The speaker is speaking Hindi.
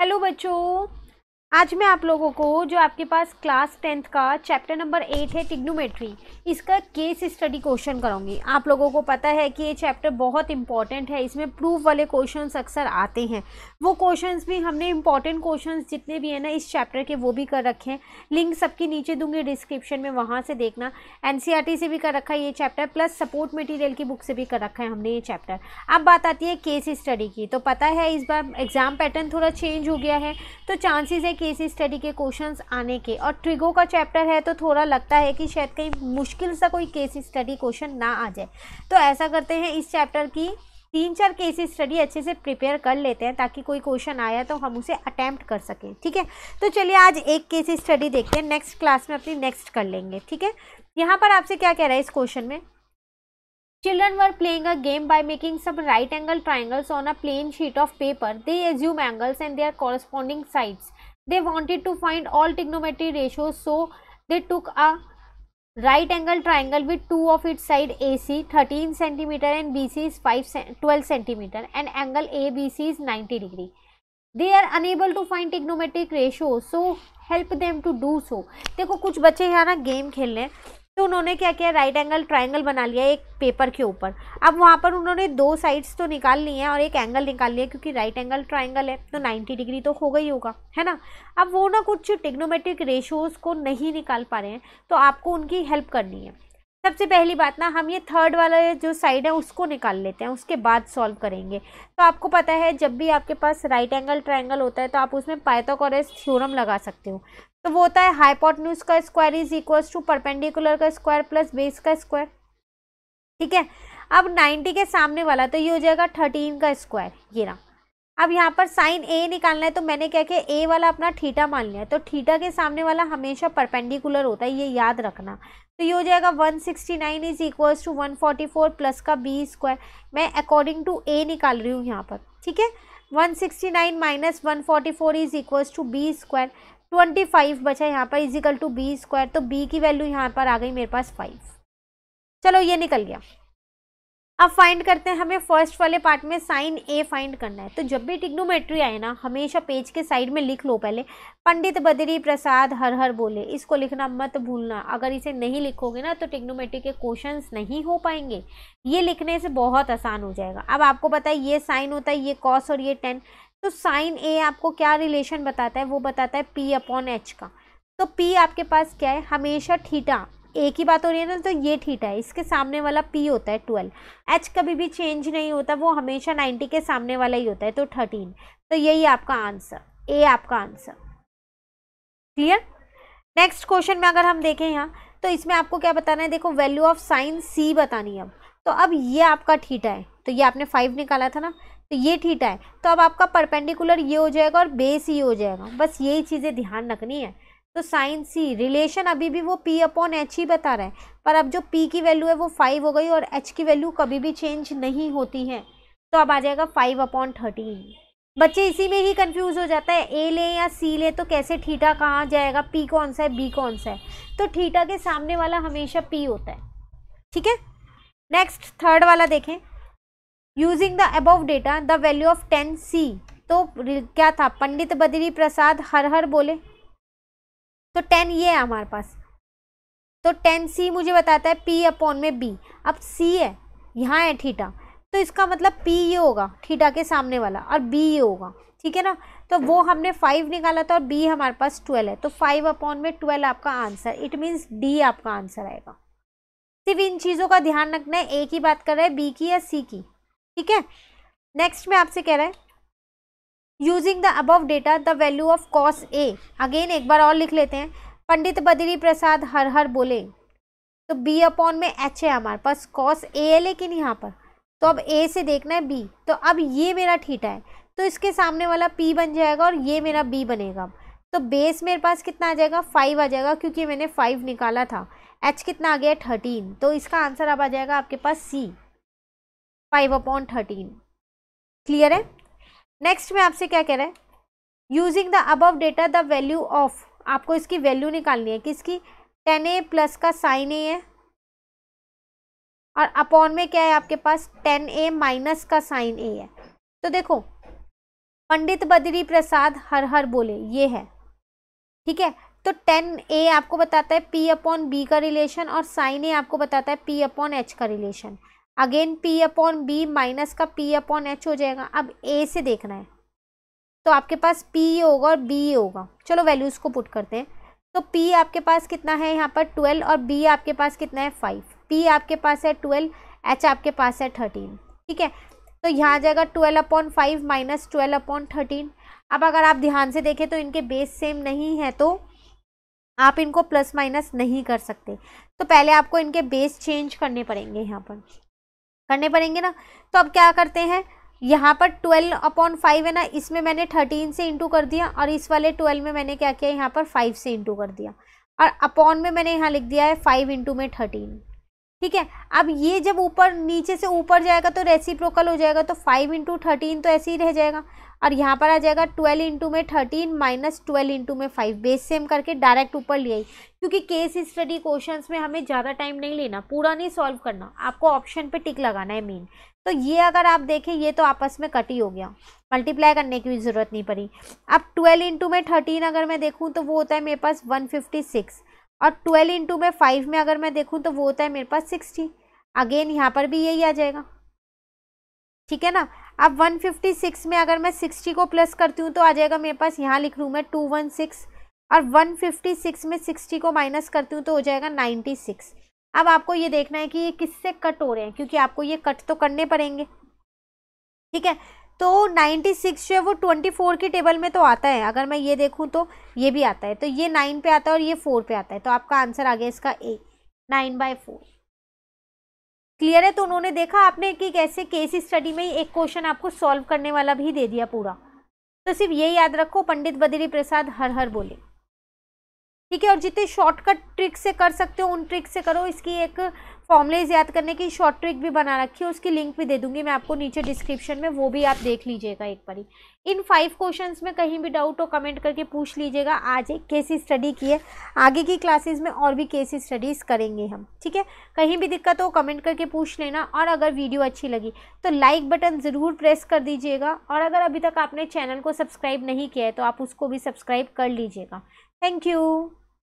हेलो बच्चों आज मैं आप लोगों को जो आपके पास क्लास टेंथ का चैप्टर नंबर एट है टिग्नोमेट्री इसका केस स्टडी क्वेश्चन कराऊंगी आप लोगों को पता है कि ये चैप्टर बहुत इंपॉर्टेंट है इसमें प्रूफ वाले क्वेश्चंस अक्सर आते हैं वो क्वेश्चंस भी हमने इंपॉर्टेंट क्वेश्चंस जितने भी हैं ना इस चैप्टर के वो भी कर रखे हैं लिंक सबके नीचे दूंगी डिस्क्रिप्शन में वहाँ से देखना एन e से भी कर रखा है ये चैप्टर प्लस सपोर्ट मटीरियल की बुक से भी कर रखा है हमने ये चैप्टर अब बात आती है केस स्टडी की तो पता है इस बार एग्ज़ाम पैटर्न थोड़ा चेंज हो गया है तो चांसेस है केस स्टडी के क्वेश्चंस आने के और ट्रिगो का चैप्टर है तो थोड़ा लगता है कि शायद कहीं मुश्किल सा कोई केस स्टडी क्वेश्चन ना आ जाए तो ऐसा करते हैं इस चैप्टर की तीन चार केस स्टडी अच्छे से प्रिपेयर कर लेते हैं ताकि कोई क्वेश्चन आया तो हम उसे अटैम्प्ट कर सकें ठीक है तो चलिए आज एक केस स्टडी देखते हैं नेक्स्ट क्लास में अपनी नेक्स्ट कर लेंगे ठीक है यहाँ पर आपसे क्या कह रहा है इस क्वेश्चन में children were playing a game by making some right angle triangles on a plane sheet of paper they assume angles and they are corresponding sides they wanted to find all trigonometry ratios so they took a right angle triangle with two of its side AC 13 cm and BC is 5 12 cm and angle ABC is 90 degree. They are unable to find trigonometric ratio so help them to do so. देखो कुछ बच्चे यहाँ ना गेम खेल रहे हैं तो उन्होंने क्या किया राइट एंगल ट्राइंगल बना लिया एक पेपर के ऊपर अब वहाँ पर उन्होंने दो साइड्स तो निकाल ली हैं और एक एंगल निकाल लिया क्योंकि राइट एंगल ट्राइंगल है तो 90 डिग्री तो हो गई होगा है ना अब वो ना कुछ टिग्नोमेट्रिक रेशोज़ को नहीं निकाल पा रहे हैं तो आपको उनकी हेल्प करनी है सबसे पहली बात ना हम ये थर्ड वाला जो साइड है उसको निकाल लेते हैं उसके बाद सॉल्व करेंगे तो आपको पता है जब भी आपके पास राइट एंगल ट्राइंगल होता है तो आप उसमें पाइथागोरस थ्योरम लगा सकते हो तो वो होता है हाइपोटन्यूज का square is equals to perpendicular का स्क्वायर प्लस बेस का स्क्वायर ठीक है अब नाइन्टी के सामने वाला तो ये हो जाएगा थर्टीन का स्क्वायर ये ना अब यहाँ पर साइन ए निकालना है तो मैंने क्या किया ए वाला अपना ठीटा मान लिया तो ठीटा के सामने वाला हमेशा परपेंडिकुलर होता है ये याद रखना तो ये हो जाएगा 169 sixty nine is equals to one plus का बी स्क्वायर मैं अकॉर्डिंग टू ए निकाल रही हूँ यहाँ पर ठीक है 169 sixty nine minus one four is equals to B square twenty five बचा यहाँ पर इजिकल टू बी स्क्वायर तो बी की वैल्यू यहाँ पर आ गई मेरे पास फाइव चलो ये निकल गया अब फाइंड करते हैं हमें फर्स्ट वाले पार्ट में साइन ए फाइंड करना है तो जब भी टिग्नोमेट्री आए ना हमेशा पेज के साइड में लिख लो पहले पंडित बद्री प्रसाद हर हर बोले इसको लिखना मत भूलना अगर इसे नहीं लिखोगे ना तो टिग्नोमेट्री के क्वेश्चंस नहीं हो पाएंगे ये लिखने से बहुत आसान हो जाएगा अब आपको पता है ये साइन होता है ये कॉस और ये टेन तो साइन ए आपको क्या रिलेशन बताता है वो बताता है पी अपॉन एच का तो पी आपके पास क्या है हमेशा ठीठा एक ही बात हो रही है ना तो ये ठीक है इसके सामने वाला पी होता है ट्वेल्व एच कभी भी चेंज नहीं होता वो हमेशा नाइन्टी के सामने वाला ही होता है तो थर्टीन तो यही आपका आंसर ए आपका आंसर क्लियर नेक्स्ट क्वेश्चन में अगर हम देखें यहाँ तो इसमें आपको क्या बताना है देखो वैल्यू ऑफ साइन सी बतानी है अब तो अब ये आपका ठीटा है तो ये आपने फाइव निकाला था ना तो ये ठीटा है तो अब आपका परपेंडिकुलर ये हो जाएगा और बेस ये हो जाएगा बस यही चीज़ें ध्यान रखनी है तो साइन सी रिलेशन अभी भी वो पी अपॉन एच ही बता रहा है पर अब जो पी की वैल्यू है वो फाइव हो गई और एच की वैल्यू कभी भी चेंज नहीं होती है तो अब आ जाएगा फाइव अपॉन थर्टीन बच्चे इसी में ही कंफ्यूज हो जाता है ए ले या सी ले तो कैसे ठीठा कहाँ जाएगा पी कौन सा है बी कौन सा है तो ठीठा के सामने वाला हमेशा पी होता है ठीक है नेक्स्ट थर्ड वाला देखें using the above data the value of tan C तो क्या था पंडित बद्री प्रसाद हर हर बोले तो टेन ये है हमारे पास तो टेन सी मुझे बताता है पी अपॉन में बी अब सी है यहाँ है ठीठा तो इसका मतलब पी ये होगा ठीठा के सामने वाला और बी ये होगा ठीक है ना तो वो हमने फाइव निकाला था और बी हमारे पास ट्वेल्व है तो फाइव अपॉन में ट्वेल्व आपका आंसर इट मीन्स डी आपका आंसर आएगा सिर्फ इन चीज़ों का ध्यान रखना है ए की बात कर रहा है बी की या सी की ठीक है नेक्स्ट में आपसे कह रहा है using the above data the value of cos A again एक बार और लिख लेते हैं पंडित बद्री प्रसाद हर हर बोले तो बी अपॉन में एच है हमारे पास कॉस ए है लेकिन यहाँ पर तो अब ए से देखना है बी तो अब ये मेरा ठीठा है तो इसके सामने वाला पी बन जाएगा और ये मेरा बी बनेगा तो बेस मेरे पास कितना आ जाएगा फाइव आ जाएगा क्योंकि मैंने फाइव निकाला था एच कितना आ गया थर्टीन तो इसका आंसर अब आ जाएगा आपके पास C five upon thirteen clear है नेक्स्ट में आपसे क्या कह रहा है using the above data the value of आपको इसकी वैल्यू निकालनी है किसकी टेन ए प्लस का साइन ए है और अपॉन में क्या है आपके पास टेन ए माइनस का साइन ए है तो देखो पंडित बद्री प्रसाद हर हर बोले ये है ठीक है तो टेन ए आपको बताता है पी अपॉन बी का रिलेशन और साइन ए आपको बताता है पी अपॉन एच का relation again P upon B minus का पी अपॉन एच हो जाएगा अब ए से देखना है तो आपके पास पी होगा और बी होगा चलो वैल्यूज़ को पुट करते हैं तो पी आपके पास कितना है यहाँ पर ट्वेल्व और बी आपके पास कितना है फाइव पी आपके पास है ट्वेल्व एच आपके पास है थर्टीन ठीक है तो यहाँ आ जाएगा twelve upon five minus twelve upon thirteen अब अगर आप ध्यान से देखें तो इनके बेस सेम नहीं है तो आप इनको प्लस माइनस नहीं कर सकते तो पहले आपको इनके बेस चेंज करने पड़ेंगे यहाँ पर करने पड़ेंगे ना तो अब क्या करते हैं यहाँ पर ट्वेल्व अपॉन फाइव है ना इसमें मैंने थर्टीन से इंटू कर दिया और इस वाले ट्वेल्व में मैंने क्या किया यहाँ पर फाइव से इंटू कर दिया और अपॉन में मैंने यहाँ लिख दिया है फाइव इंटू में थर्टीन ठीक है अब ये जब ऊपर नीचे से ऊपर जाएगा तो रेसिप्रोकल हो जाएगा तो फाइव इंटू थर्टीन तो ऐसे ही रह जाएगा और यहाँ पर आ जाएगा ट्वेल्व इंटू में थर्टीन माइनस ट्वेल्व इंटू में फाइव बेस सेम करके डायरेक्ट ऊपर आई क्योंकि केस स्टडी क्वेश्चंस में हमें ज़्यादा टाइम नहीं लेना पूरा नहीं सॉल्व करना आपको ऑप्शन पर टिक लगाना है मेन तो ये अगर आप देखें ये तो आपस में कट ही हो गया मल्टीप्लाई करने की भी ज़रूरत नहीं पड़ी अब ट्वेल्व इंटू में थर्टीन अगर मैं देखूँ तो वो होता है मेरे पास वन फिफ्टी सिक्स और ट्वेल्व इंटू में फाइव में अगर मैं देखूँ तो वो होता है मेरे पास सिक्सटी अगेन यहाँ पर भी यही आ जाएगा ठीक है ना अब 156 में अगर मैं 60 को प्लस करती हूँ तो आ जाएगा मेरे पास यहाँ लिख लूँ मैं 216 और 156 में 60 को माइनस करती हूँ तो हो जाएगा 96 अब आपको ये देखना है कि ये किससे कट हो रहे हैं क्योंकि आपको ये कट तो करने पड़ेंगे ठीक है तो 96 जो है वो 24 के टेबल में तो आता है अगर मैं ये देखूँ तो ये भी आता है तो ये नाइन पे आता है और ये फोर पे आता है तो आपका आंसर आ गया इसका A nine by four clear है तो उन्होंने देखा आपने कि कैसे केस स्टडी में ही एक क्वेश्चन आपको सॉल्व करने वाला भी दे दिया पूरा तो सिर्फ ये याद रखो पंडित बद्री प्रसाद हर हर बोले ठीक है और जितने शॉर्टकट ट्रिक से कर सकते हो उन ट्रिक से करो इसकी एक फॉर्मलेज याद करने की शॉर्ट ट्रिक भी बना रखी है उसकी लिंक भी दे दूंगी मैं आपको नीचे डिस्क्रिप्शन में वो भी आप देख लीजिएगा एक ही इन फाइव क्वेश्चंस में कहीं भी डाउट हो कमेंट करके पूछ लीजिएगा आज एक केस स्टडी की है आगे की क्लासेस में और भी केस स्टडीज़ करेंगे हम ठीक है कहीं भी दिक्कत हो कमेंट करके पूछ लेना और अगर वीडियो अच्छी लगी तो लाइक बटन ज़रूर प्रेस कर दीजिएगा और अगर अभी तक आपने चैनल को सब्सक्राइब नहीं किया है तो आप उसको भी सब्सक्राइब कर लीजिएगा Thank you.